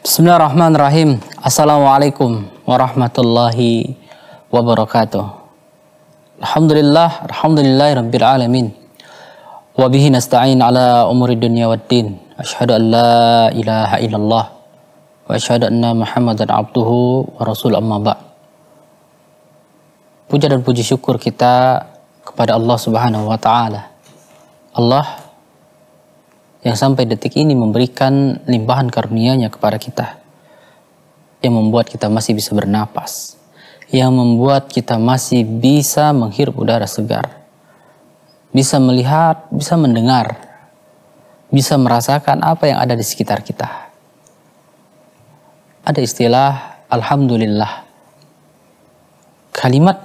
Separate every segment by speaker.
Speaker 1: Bismillahirrahmanirrahim. Assalamualaikum warahmatullahi wabarakatuh. Alhamdulillah, alhamdulillah rabbil alamin. Wabihi nasta'in ala umuri dunia wad din. Ashadu an la ilaha illallah وأشهد أن abduhu wa rasul amma ba Puja dan puji syukur kita kepada Allah Subhanahu wa taala. Allah yang sampai detik ini memberikan limpahan karunia-Nya kepada kita. Yang membuat kita masih bisa bernapas, yang membuat kita masih bisa menghirup udara segar. Bisa melihat, bisa mendengar, bisa merasakan apa yang ada di sekitar kita ada istilah alhamdulillah. Kalimat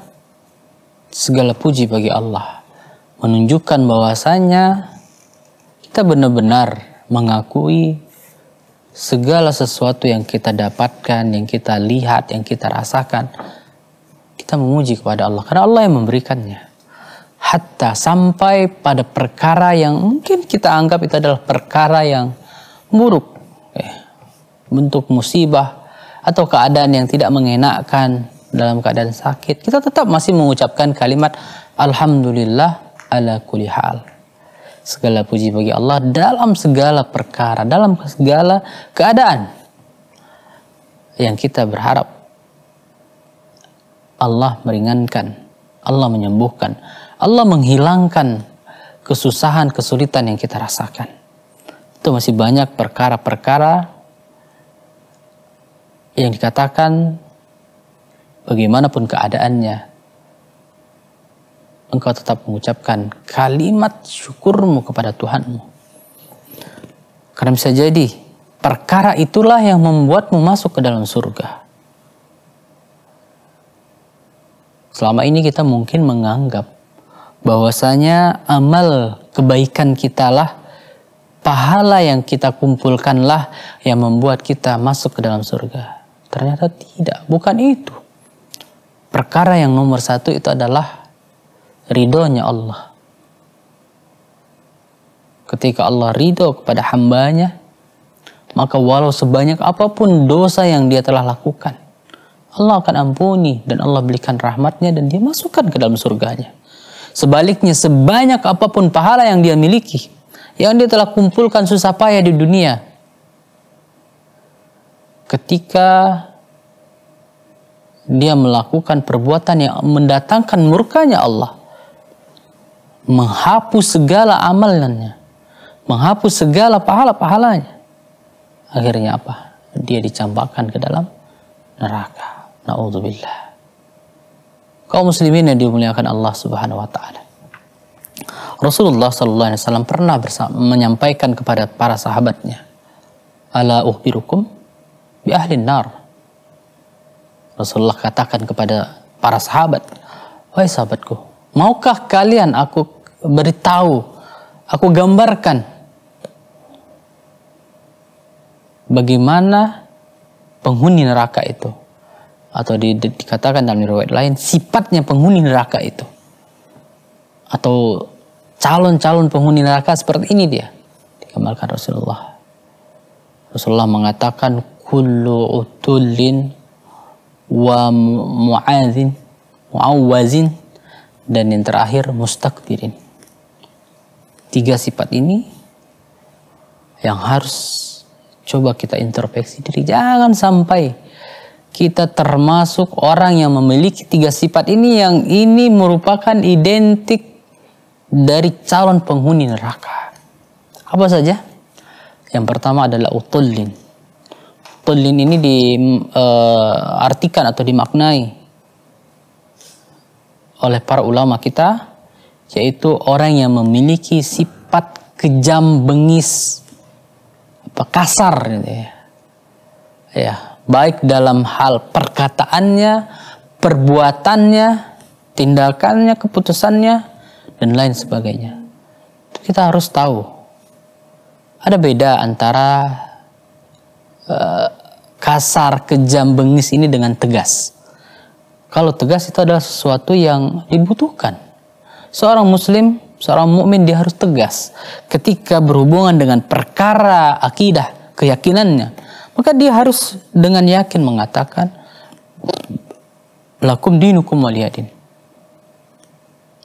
Speaker 1: segala puji bagi Allah menunjukkan bahwasanya kita benar-benar mengakui segala sesuatu yang kita dapatkan, yang kita lihat, yang kita rasakan. Kita memuji kepada Allah karena Allah yang memberikannya. Hatta sampai pada perkara yang mungkin kita anggap itu adalah perkara yang buruk. Eh, bentuk musibah atau keadaan yang tidak mengenakkan dalam keadaan sakit, kita tetap masih mengucapkan kalimat alhamdulillah ala kulli hal. Segala puji bagi Allah dalam segala perkara, dalam segala keadaan yang kita berharap Allah meringankan, Allah menyembuhkan, Allah menghilangkan kesusahan, kesulitan yang kita rasakan. Itu masih banyak perkara-perkara yang dikatakan bagaimanapun keadaannya engkau tetap mengucapkan kalimat syukurmu kepada Tuhanmu. Karena bisa jadi perkara itulah yang membuatmu masuk ke dalam surga. Selama ini kita mungkin menganggap bahwasanya amal kebaikan kita lah pahala yang kita kumpulkanlah yang membuat kita masuk ke dalam surga. Ternyata tidak, bukan itu. Perkara yang nomor satu itu adalah ridhonya Allah. Ketika Allah ridho kepada hambanya, maka walau sebanyak apapun dosa yang dia telah lakukan, Allah akan ampuni dan Allah berikan rahmatnya dan dia masukkan ke dalam surganya. Sebaliknya, sebanyak apapun pahala yang dia miliki, yang dia telah kumpulkan susah payah di dunia, ketika dia melakukan perbuatan yang mendatangkan murkanya Allah menghapus segala amalannya menghapus segala pahala-pahalanya akhirnya apa dia dicampakkan ke dalam neraka naudzubillah kaum muslimin yang dimuliakan Allah Subhanahu wa taala Rasulullah sallallahu alaihi wasallam pernah menyampaikan kepada para sahabatnya ala uhbirukum bi ahli nar. Rasulullah katakan kepada para sahabat, "Wahai sahabatku, maukah kalian aku beritahu, aku gambarkan bagaimana penghuni neraka itu?" Atau di, di, dikatakan dalam riwayat lain, sifatnya penghuni neraka itu. Atau calon-calon penghuni neraka seperti ini dia digambarkan Rasulullah. Rasulullah mengatakan kullu utullin wa mu'adzin mu'awazin dan yang terakhir mustakbirin tiga sifat ini yang harus coba kita introspeksi diri jangan sampai kita termasuk orang yang memiliki tiga sifat ini yang ini merupakan identik dari calon penghuni neraka apa saja yang pertama adalah utullin Tulin ini diartikan eh, uh, atau dimaknai oleh para ulama kita yaitu orang yang memiliki sifat kejam bengis apa kasar gitu ya. ya baik dalam hal perkataannya perbuatannya tindakannya keputusannya dan lain sebagainya kita harus tahu ada beda antara eh, kasar, kejam, bengis ini dengan tegas. Kalau tegas itu adalah sesuatu yang dibutuhkan. Seorang muslim, seorang mukmin dia harus tegas ketika berhubungan dengan perkara akidah, keyakinannya. Maka dia harus dengan yakin mengatakan lakum dinukum waliyadin.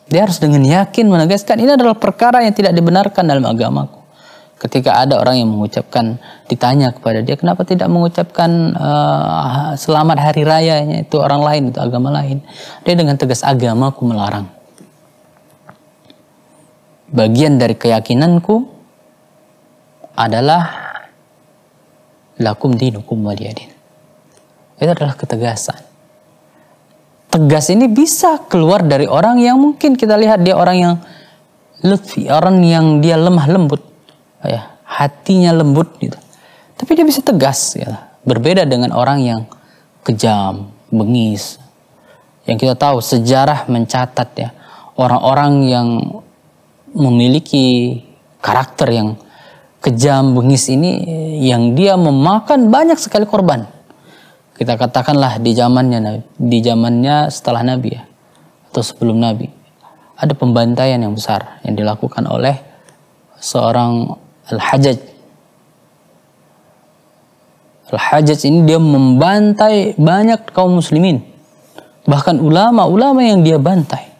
Speaker 1: Dia harus dengan yakin menegaskan ini adalah perkara yang tidak dibenarkan dalam agamaku ketika ada orang yang mengucapkan ditanya kepada dia kenapa tidak mengucapkan uh, selamat hari raya itu orang lain itu agama lain dia dengan tegas agamaku melarang bagian dari keyakinanku adalah lakum dinukum waliyadin itu adalah ketegasan tegas ini bisa keluar dari orang yang mungkin kita lihat dia orang yang lutfi, orang yang dia lemah lembut ya hatinya lembut gitu. Tapi dia bisa tegas ya Berbeda dengan orang yang kejam, bengis. Yang kita tahu sejarah mencatat ya orang-orang yang memiliki karakter yang kejam, bengis ini yang dia memakan banyak sekali korban. Kita katakanlah di zamannya di zamannya setelah Nabi ya atau sebelum Nabi. Ada pembantaian yang besar yang dilakukan oleh seorang Al-Hajjaj. Al-Hajjaj ini dia membantai banyak kaum muslimin. Bahkan ulama-ulama yang dia bantai.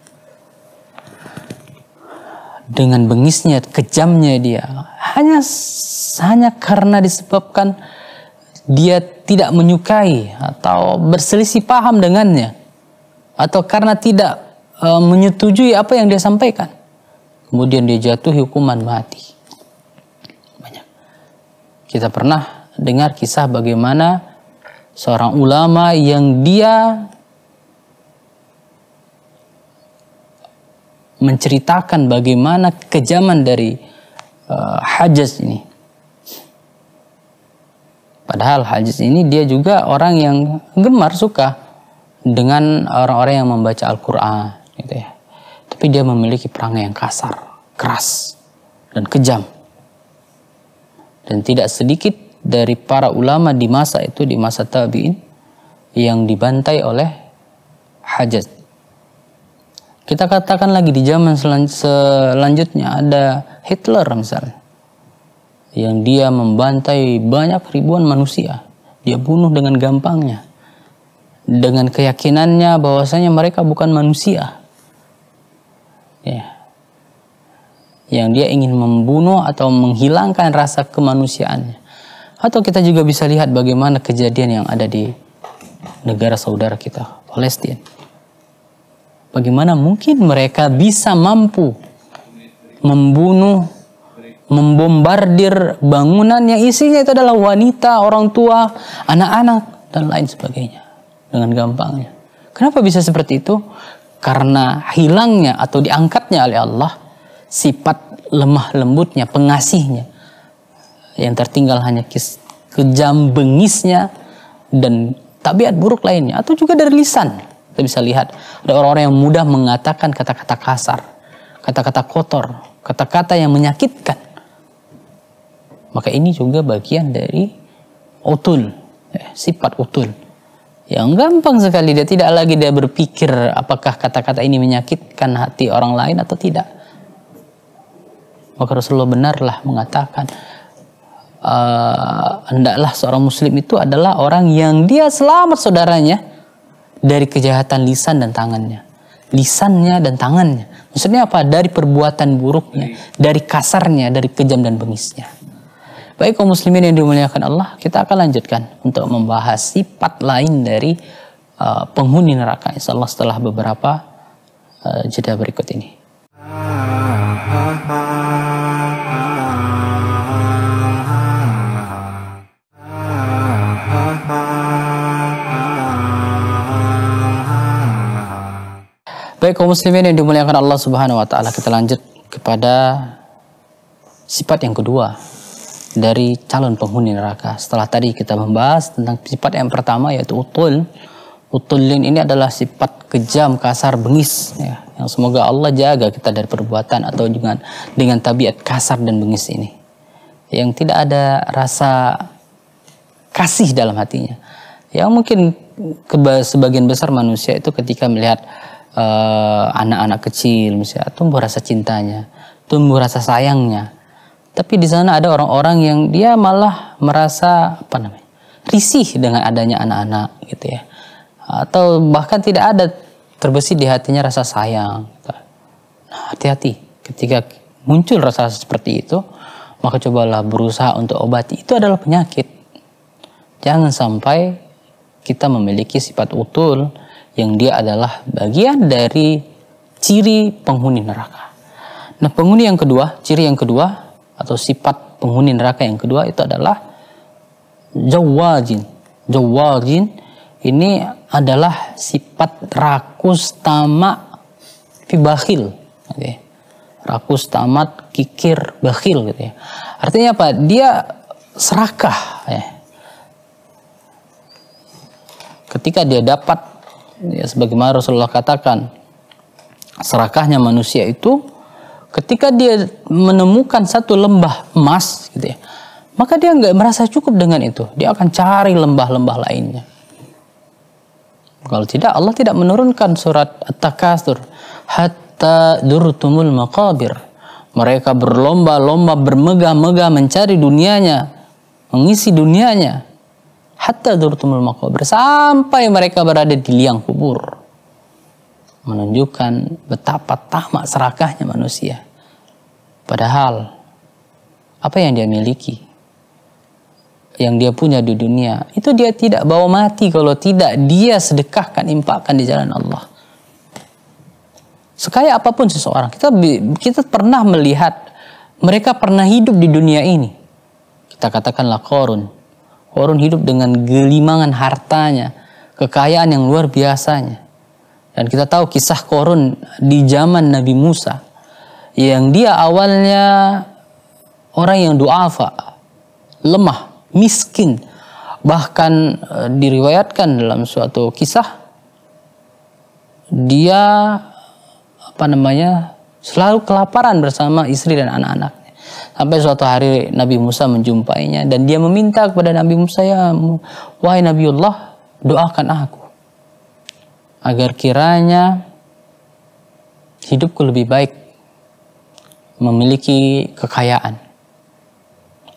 Speaker 1: Dengan bengisnya, kejamnya dia. Hanya hanya karena disebabkan dia tidak menyukai atau berselisih paham dengannya atau karena tidak eh, menyetujui apa yang dia sampaikan kemudian dia jatuh hukuman mati kita pernah dengar kisah bagaimana seorang ulama yang dia menceritakan bagaimana kejaman dari uh, Hajjaj ini. Padahal Hajjaj ini dia juga orang yang gemar suka dengan orang-orang yang membaca Al-Qur'an gitu ya. Tapi dia memiliki perangai yang kasar, keras dan kejam. Dan tidak sedikit dari para ulama di masa itu, di masa tabi'in, yang dibantai oleh hajat. Kita katakan lagi di zaman selanjutnya ada Hitler misalnya. Yang dia membantai banyak ribuan manusia. Dia bunuh dengan gampangnya. Dengan keyakinannya bahwasanya mereka bukan manusia. Ya yang dia ingin membunuh atau menghilangkan rasa kemanusiaannya. Atau kita juga bisa lihat bagaimana kejadian yang ada di negara saudara kita, Palestina. Bagaimana mungkin mereka bisa mampu membunuh, membombardir bangunan yang isinya itu adalah wanita, orang tua, anak-anak, dan lain sebagainya. Dengan gampangnya. Kenapa bisa seperti itu? Karena hilangnya atau diangkatnya oleh Allah sifat lemah lembutnya, pengasihnya. Yang tertinggal hanya kejam bengisnya dan tabiat buruk lainnya atau juga dari lisan. Kita bisa lihat ada orang-orang yang mudah mengatakan kata-kata kasar, kata-kata kotor, kata-kata yang menyakitkan. Maka ini juga bagian dari utul, eh, sifat utul. Yang gampang sekali dia tidak lagi dia berpikir apakah kata-kata ini menyakitkan hati orang lain atau tidak maka Rasulullah benarlah mengatakan eh, hendaklah seorang muslim itu adalah orang yang dia selamat saudaranya dari kejahatan lisan dan tangannya. Lisannya dan tangannya. Maksudnya apa? Dari perbuatan buruknya, dari kasarnya, dari kejam dan bengisnya. Baik kaum muslimin yang dimuliakan Allah, kita akan lanjutkan untuk membahas sifat lain dari uh, penghuni neraka insyaallah setelah beberapa uh, jeda berikut ini. Ah. Baik kaum muslimin yang dimuliakan Allah Subhanahu wa taala, kita lanjut kepada sifat yang kedua dari calon penghuni neraka. Setelah tadi kita membahas tentang sifat yang pertama yaitu utul. Utulin ini adalah sifat kejam, kasar, bengis ya. Yang semoga Allah jaga kita dari perbuatan atau dengan dengan tabiat kasar dan bengis ini. Yang tidak ada rasa kasih dalam hatinya. Yang mungkin sebagian besar manusia itu ketika melihat Eh, anak-anak uh, kecil misalnya tumbuh rasa cintanya tumbuh rasa sayangnya tapi di sana ada orang-orang yang dia malah merasa apa namanya risih dengan adanya anak-anak gitu ya atau bahkan tidak ada terbesit di hatinya rasa sayang gitu. hati nah, hati-hati ketika muncul rasa seperti itu maka cobalah berusaha untuk obati itu adalah penyakit jangan sampai kita memiliki sifat utul yang dia adalah bagian dari ciri penghuni neraka. Nah, penghuni yang kedua, ciri yang kedua atau sifat penghuni neraka yang kedua itu adalah jawajin. Jawajin ini adalah sifat rakus tamak fibahil, Okay. Rakus tamat kikir bakhil gitu ya. Artinya apa? Dia serakah ya. Ketika dia dapat ya sebagaimana Rasulullah katakan serakahnya manusia itu ketika dia menemukan satu lembah emas gitu ya maka dia nggak merasa cukup dengan itu dia akan cari lembah-lembah lainnya kalau tidak Allah tidak menurunkan surat At-Takasur hatta durtumul maqabir mereka berlomba-lomba bermegah-megah mencari dunianya mengisi dunianya hatta zurtumul maqabir sampai mereka berada di liang kubur menunjukkan betapa tamak serakahnya manusia padahal apa yang dia miliki yang dia punya di dunia itu dia tidak bawa mati kalau tidak dia sedekahkan impakan di jalan Allah sekaya apapun seseorang kita kita pernah melihat mereka pernah hidup di dunia ini kita katakanlah korun Korun hidup dengan gelimangan hartanya, kekayaan yang luar biasanya. Dan kita tahu kisah Korun di zaman Nabi Musa. Yang dia awalnya orang yang duafa, lemah, miskin. Bahkan e, diriwayatkan dalam suatu kisah, dia apa namanya selalu kelaparan bersama istri dan anak-anak. Sampai suatu hari Nabi Musa menjumpainya dan dia meminta kepada Nabi Musa, "Ya, wahai Nabiullah, doakan aku agar kiranya hidupku lebih baik, memiliki kekayaan."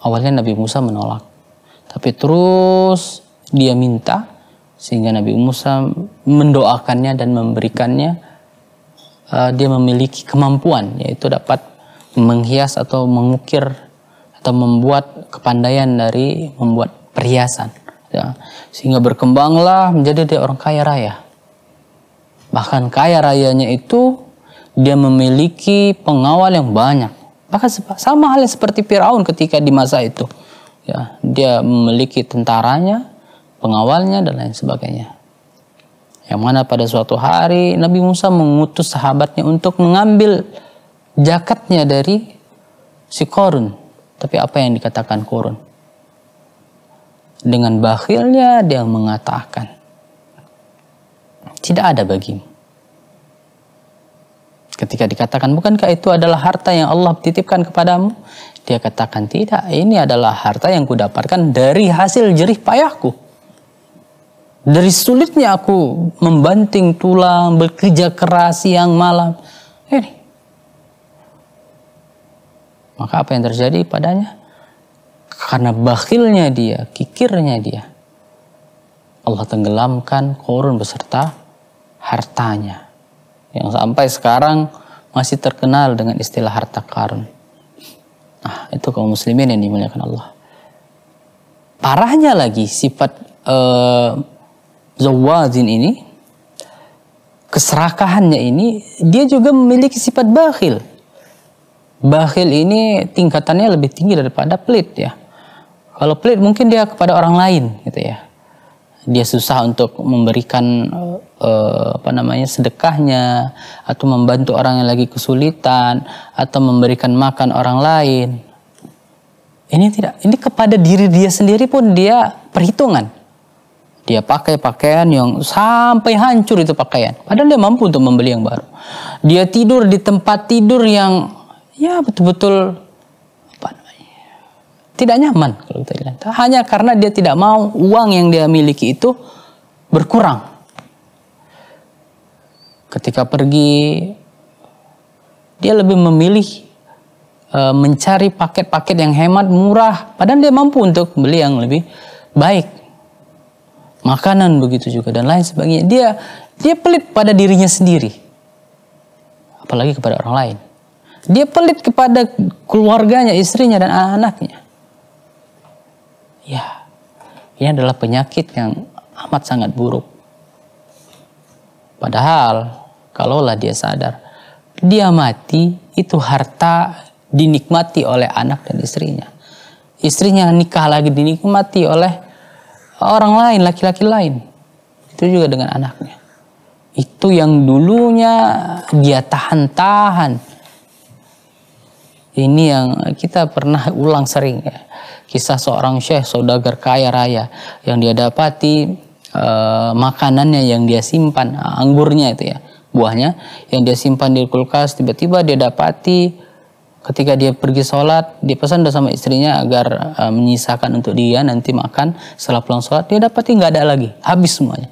Speaker 1: Awalnya Nabi Musa menolak, tapi terus dia minta sehingga Nabi Musa mendoakannya dan memberikannya uh, dia memiliki kemampuan yaitu dapat menghias atau mengukir atau membuat kepandaian dari membuat perhiasan ya. sehingga berkembanglah menjadi dia orang kaya raya bahkan kaya rayanya itu dia memiliki pengawal yang banyak bahkan sama halnya seperti Firaun ketika di masa itu ya dia memiliki tentaranya pengawalnya dan lain sebagainya yang mana pada suatu hari Nabi Musa mengutus sahabatnya untuk mengambil jakatnya dari si korun. Tapi apa yang dikatakan korun? Dengan bakhilnya dia mengatakan, tidak ada bagimu. Ketika dikatakan, bukankah itu adalah harta yang Allah titipkan kepadamu? Dia katakan, tidak, ini adalah harta yang kudapatkan dari hasil jerih payahku. Dari sulitnya aku membanting tulang, bekerja keras siang malam. Ini, maka apa yang terjadi padanya? Karena bakilnya dia, kikirnya dia. Allah tenggelamkan korun beserta hartanya. Yang sampai sekarang masih terkenal dengan istilah harta karun. Nah, itu kaum muslimin yang dimuliakan Allah. Parahnya lagi sifat uh, zawazin ini, keserakahannya ini, dia juga memiliki sifat bakhil. Bakhil ini tingkatannya lebih tinggi daripada pelit ya. Kalau pelit mungkin dia kepada orang lain gitu ya. Dia susah untuk memberikan eh, apa namanya sedekahnya atau membantu orang yang lagi kesulitan atau memberikan makan orang lain. Ini tidak, ini kepada diri dia sendiri pun dia perhitungan. Dia pakai pakaian yang sampai hancur itu pakaian. Padahal dia mampu untuk membeli yang baru. Dia tidur di tempat tidur yang ya betul-betul tidak nyaman kalau kita bilang hanya karena dia tidak mau uang yang dia miliki itu berkurang ketika pergi dia lebih memilih e, mencari paket-paket yang hemat murah padahal dia mampu untuk beli yang lebih baik makanan begitu juga dan lain sebagainya dia dia pelit pada dirinya sendiri apalagi kepada orang lain dia pelit kepada keluarganya, istrinya dan anak-anaknya. Ya, ini adalah penyakit yang amat sangat buruk. Padahal, kalaulah dia sadar, dia mati itu harta dinikmati oleh anak dan istrinya. Istrinya nikah lagi dinikmati oleh orang lain, laki-laki lain. Itu juga dengan anaknya. Itu yang dulunya dia tahan-tahan ini yang kita pernah ulang sering ya. Kisah seorang syekh saudagar kaya raya yang dia dapati e, makanannya yang dia simpan, anggurnya itu ya, buahnya yang dia simpan di kulkas tiba-tiba dia dapati ketika dia pergi sholat dia pesan udah sama istrinya agar e, menyisakan untuk dia nanti makan setelah pulang sholat dia dapati nggak ada lagi habis semuanya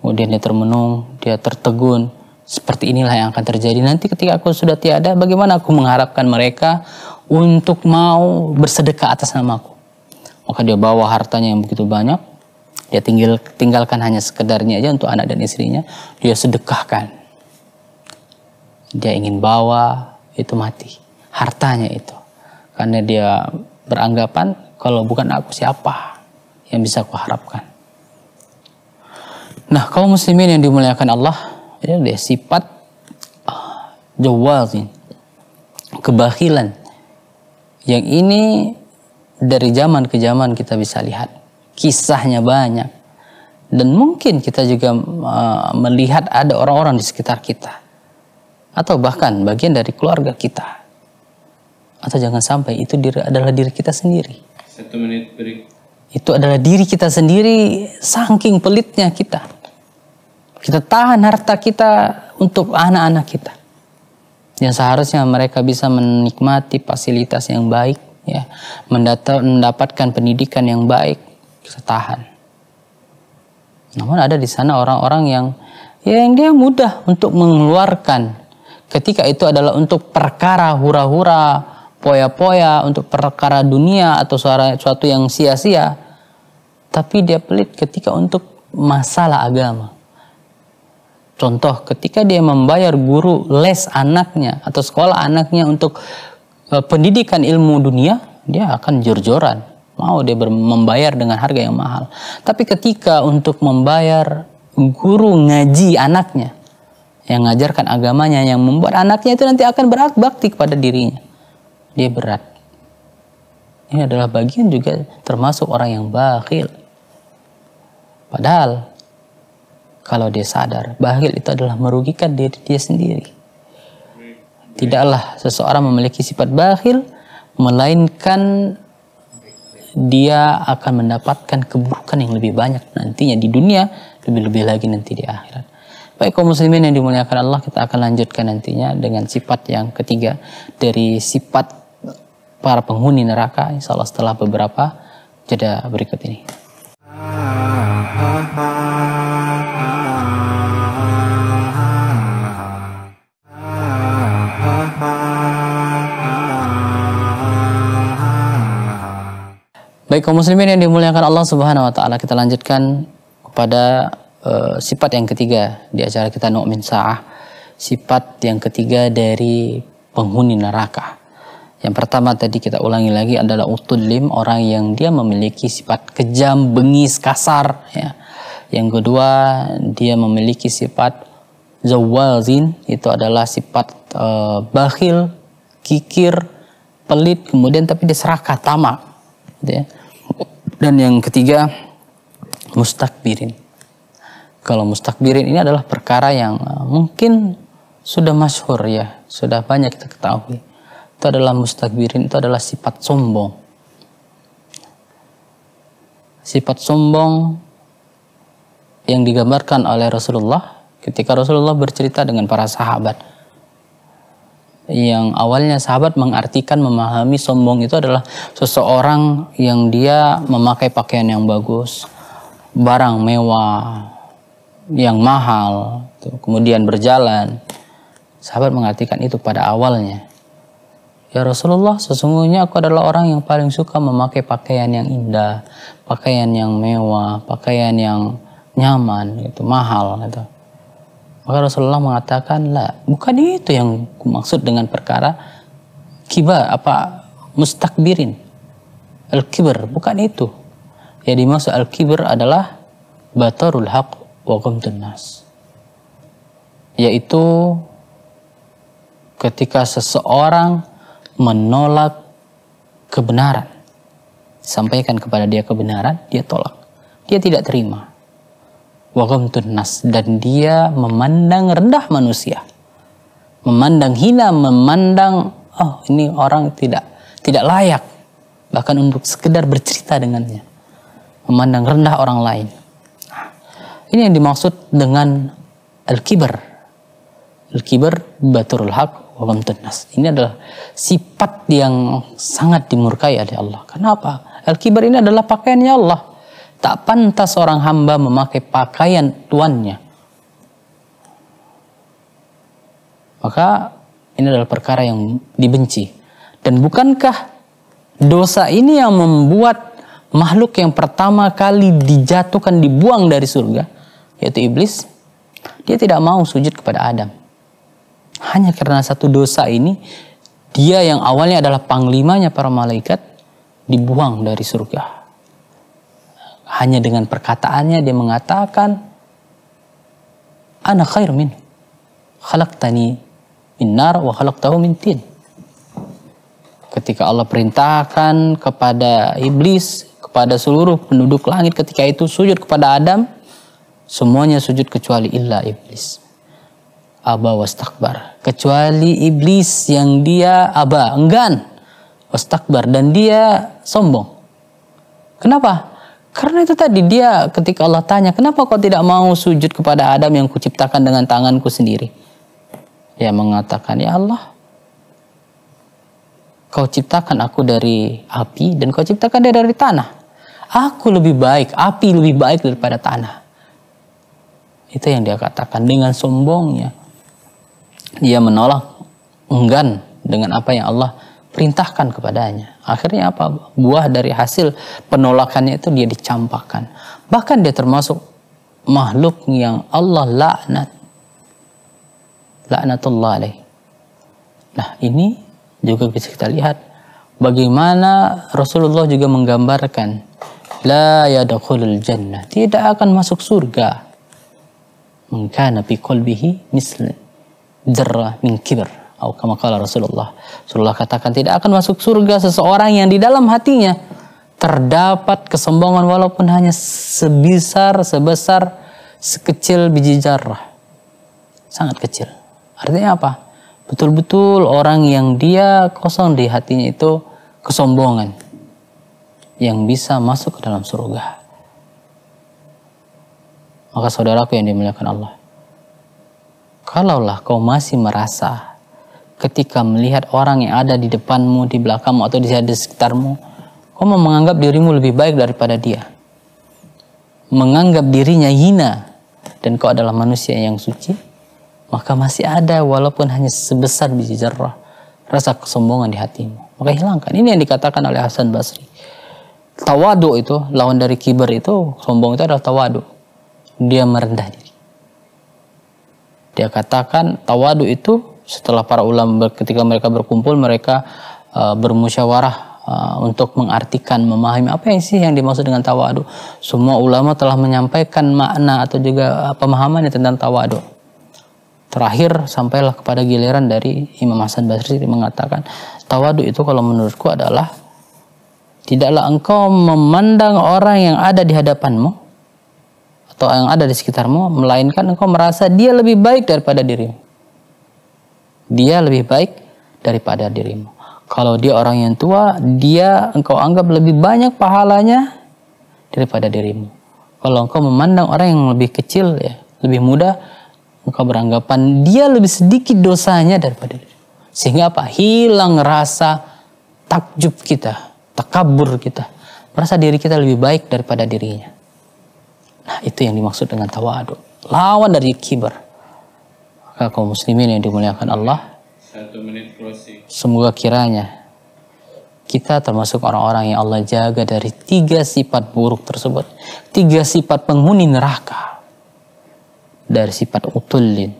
Speaker 1: kemudian dia termenung dia tertegun seperti inilah yang akan terjadi nanti ketika aku sudah tiada, bagaimana aku mengharapkan mereka untuk mau bersedekah atas namaku. Maka dia bawa hartanya yang begitu banyak, dia tinggal, tinggalkan hanya sekedarnya aja untuk anak dan istrinya, dia sedekahkan. Dia ingin bawa itu mati, hartanya itu. Karena dia beranggapan kalau bukan aku siapa yang bisa aku harapkan. Nah, kaum muslimin yang dimuliakan Allah, ini deh sifat uh, ah, jawal kebahilan yang ini dari zaman ke zaman kita bisa lihat kisahnya banyak dan mungkin kita juga ah, melihat ada orang-orang di sekitar kita atau bahkan bagian dari keluarga kita atau jangan sampai itu diri, adalah diri kita sendiri satu menit itu adalah diri kita sendiri saking pelitnya kita kita tahan harta kita untuk anak-anak kita. Yang seharusnya mereka bisa menikmati fasilitas yang baik, ya, mendata, mendapatkan pendidikan yang baik, kita tahan. Namun ada di sana orang-orang yang ya yang dia mudah untuk mengeluarkan ketika itu adalah untuk perkara hura-hura, poya-poya, untuk perkara dunia atau suatu yang sia-sia. Tapi dia pelit ketika untuk masalah agama. Contoh, ketika dia membayar guru les anaknya atau sekolah anaknya untuk e, pendidikan ilmu dunia, dia akan jor-joran. Mau dia membayar dengan harga yang mahal. Tapi ketika untuk membayar guru ngaji anaknya, yang mengajarkan agamanya, yang membuat anaknya itu nanti akan berakbakti kepada dirinya. Dia berat. Ini adalah bagian juga termasuk orang yang bakhil. Padahal kalau dia sadar bahil itu adalah merugikan diri dia sendiri. Tidaklah seseorang memiliki sifat bahil melainkan dia akan mendapatkan keburukan yang lebih banyak nantinya di dunia lebih-lebih lagi nanti di akhirat. Baik kaum muslimin yang dimuliakan Allah kita akan lanjutkan nantinya dengan sifat yang ketiga dari sifat para penghuni neraka insyaallah setelah beberapa jeda berikut ini. Baik kaum muslimin yang dimuliakan Allah Subhanahu wa taala, kita lanjutkan kepada uh, sifat yang ketiga di acara kita Nu'min Sa'ah. Sifat yang ketiga dari penghuni neraka. Yang pertama tadi kita ulangi lagi adalah utulim orang yang dia memiliki sifat kejam, bengis, kasar ya. Yang kedua, dia memiliki sifat zawazin, itu adalah sifat uh, bakhil, kikir, pelit, kemudian tapi dia serakah tamak gitu ya dan yang ketiga, mustakbirin. Kalau mustakbirin ini adalah perkara yang eh, mungkin sudah masyhur ya, sudah banyak kita ketahui. Itu adalah mustakbirin, itu adalah sifat sombong. Sifat sombong yang digambarkan oleh Rasulullah ketika Rasulullah bercerita dengan para sahabat yang awalnya sahabat mengartikan memahami sombong itu adalah seseorang yang dia memakai pakaian yang bagus, barang mewah, yang mahal, gitu, kemudian berjalan. Sahabat mengartikan itu pada awalnya. Ya Rasulullah, sesungguhnya aku adalah orang yang paling suka memakai pakaian yang indah, pakaian yang mewah, pakaian yang nyaman, itu mahal, gitu. Maka Rasulullah mengatakan, lah, bukan itu yang kumaksud dengan perkara kibar, apa, mustakbirin. al kibar bukan itu. Yang dimaksud al-kibr adalah batarul haq wa ghamtun nas. Yaitu ketika seseorang menolak kebenaran. Sampaikan kepada dia kebenaran, dia tolak. Dia tidak terima waghamtun nas dan dia memandang rendah manusia. Memandang hina, memandang oh ini orang tidak tidak layak bahkan untuk sekedar bercerita dengannya. Memandang rendah orang lain. Ini yang dimaksud dengan al-kibar. Al-kibar baturul haq nas. Ini adalah sifat yang sangat dimurkai oleh Allah. Kenapa? Al-kibar ini adalah pakaiannya Allah. Tak pantas seorang hamba memakai pakaian tuannya. Maka ini adalah perkara yang dibenci. Dan bukankah dosa ini yang membuat makhluk yang pertama kali dijatuhkan, dibuang dari surga, yaitu iblis, dia tidak mau sujud kepada Adam. Hanya karena satu dosa ini, dia yang awalnya adalah panglimanya para malaikat, dibuang dari surga. Hanya dengan perkataannya dia mengatakan, Ana khair min. Khalaqtani min nar wa khalaqtahu min tin. Ketika Allah perintahkan kepada iblis, kepada seluruh penduduk langit ketika itu sujud kepada Adam, semuanya sujud kecuali illa iblis aba wastakbar kecuali iblis yang dia aba enggan wastakbar dan dia sombong kenapa karena itu tadi dia ketika Allah tanya, kenapa kau tidak mau sujud kepada Adam yang kuciptakan dengan tanganku sendiri? Dia mengatakan, ya Allah, kau ciptakan aku dari api dan kau ciptakan dia dari tanah. Aku lebih baik, api lebih baik daripada tanah. Itu yang dia katakan dengan sombongnya. Dia menolak enggan dengan apa yang Allah perintahkan kepadanya. Akhirnya apa? Buah dari hasil penolakannya itu dia dicampakkan. Bahkan dia termasuk makhluk yang Allah laknat. Laknatullah alaih. Nah ini juga bisa kita lihat bagaimana Rasulullah juga menggambarkan la yadkhulul jannah tidak akan masuk surga mengkana fi qalbihi misl min kibr atau Rasulullah. Rasulullah katakan tidak akan masuk surga seseorang yang di dalam hatinya terdapat kesombongan walaupun hanya sebesar sebesar sekecil biji jarah. Sangat kecil. Artinya apa? Betul-betul orang yang dia kosong di hatinya itu kesombongan yang bisa masuk ke dalam surga. Maka saudaraku yang dimuliakan Allah, kalaulah kau masih merasa ketika melihat orang yang ada di depanmu, di belakangmu, atau di sekitarmu, kau mau menganggap dirimu lebih baik daripada dia. Menganggap dirinya hina, dan kau adalah manusia yang suci, maka masih ada walaupun hanya sebesar biji jarrah rasa kesombongan di hatimu. Maka hilangkan. Ini yang dikatakan oleh Hasan Basri. Tawadu itu, lawan dari kiber itu, sombong itu adalah tawadu. Dia merendah diri. Dia katakan tawadu itu setelah para ulama ketika mereka berkumpul mereka uh, bermusyawarah uh, untuk mengartikan memahami apa yang sih yang dimaksud dengan tawadu. Semua ulama telah menyampaikan makna atau juga eh, pemahaman tentang tawadu. Terakhir sampailah kepada giliran dari Imam Hasan Basri mengatakan tawadu itu kalau menurutku adalah tidaklah engkau memandang orang yang ada di hadapanmu atau yang ada di sekitarmu melainkan engkau merasa dia lebih baik daripada dirimu dia lebih baik daripada dirimu. Kalau dia orang yang tua, dia engkau anggap lebih banyak pahalanya daripada dirimu. Kalau engkau memandang orang yang lebih kecil ya, lebih muda, engkau beranggapan dia lebih sedikit dosanya daripada dirimu. Sehingga apa? Hilang rasa takjub kita, takabur kita. Merasa diri kita lebih baik daripada dirinya. Nah, itu yang dimaksud dengan tawadu. Lawan dari kibar. Eh, kaum muslimin yang dimuliakan Allah. Semoga kiranya kita termasuk orang-orang yang Allah jaga dari tiga sifat buruk tersebut. Tiga sifat penghuni neraka. Dari sifat utulin.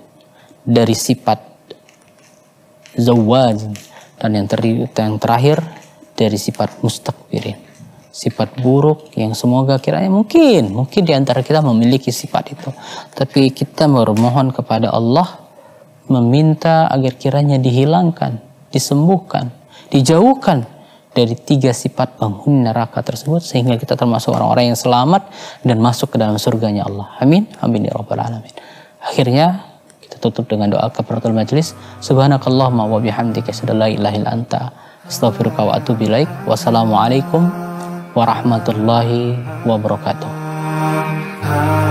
Speaker 1: Dari sifat zawaj. Dan yang, ter yang terakhir dari sifat mustakbirin. Sifat buruk yang semoga kiranya mungkin. Mungkin diantara kita memiliki sifat itu. Tapi kita bermohon kepada Allah meminta agar kiranya dihilangkan, disembuhkan, dijauhkan dari tiga sifat penghuni neraka tersebut sehingga kita termasuk orang-orang yang selamat dan masuk ke dalam surganya Allah. Amin. Amin ya rabbal alamin. Akhirnya kita tutup dengan doa kafaratul majelis. Subhanakallahumma wa bihamdika asyhadu la ilaha illa anta astaghfiruka wa atubu ilaik. Wassalamualaikum warahmatullahi wabarakatuh.